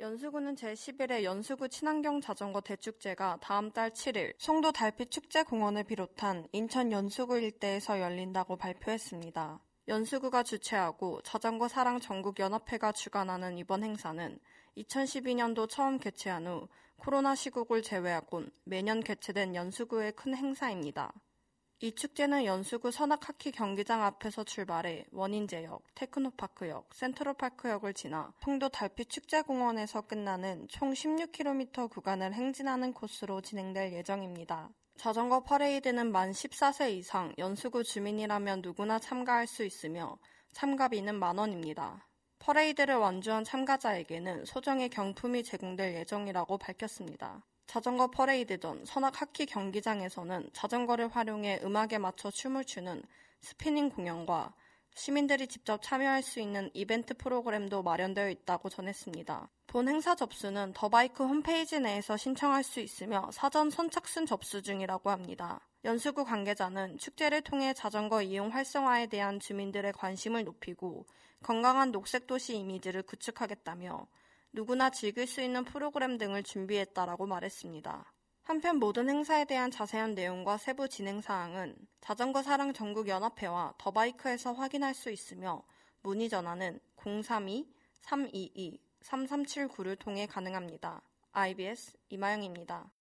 연수구는 제11회 연수구 친환경 자전거 대축제가 다음 달 7일 송도 달빛 축제공원을 비롯한 인천 연수구 일대에서 열린다고 발표했습니다. 연수구가 주최하고 자전거 사랑 전국연합회가 주관하는 이번 행사는 2012년도 처음 개최한 후 코로나 시국을 제외하곤 매년 개최된 연수구의 큰 행사입니다. 이 축제는 연수구 선악하키 경기장 앞에서 출발해 원인제역, 테크노파크역, 센트럴파크역을 지나 송도 달빛축제공원에서 끝나는 총 16km 구간을 행진하는 코스로 진행될 예정입니다. 자전거 퍼레이드는 만 14세 이상 연수구 주민이라면 누구나 참가할 수 있으며 참가비는 만 원입니다. 퍼레이드를 완주한 참가자에게는 소정의 경품이 제공될 예정이라고 밝혔습니다. 자전거 퍼레이드 전 선악 하키 경기장에서는 자전거를 활용해 음악에 맞춰 춤을 추는 스피닝 공연과 시민들이 직접 참여할 수 있는 이벤트 프로그램도 마련되어 있다고 전했습니다. 본 행사 접수는 더바이크 홈페이지 내에서 신청할 수 있으며 사전 선착순 접수 중이라고 합니다. 연수구 관계자는 축제를 통해 자전거 이용 활성화에 대한 주민들의 관심을 높이고 건강한 녹색 도시 이미지를 구축하겠다며 누구나 즐길 수 있는 프로그램 등을 준비했다라고 말했습니다. 한편 모든 행사에 대한 자세한 내용과 세부 진행 사항은 자전거 사랑 전국 연합회와 더바이크에서 확인할 수 있으며 문의 전화는 032-322-3379를 통해 가능합니다. IBS 이마영입니다.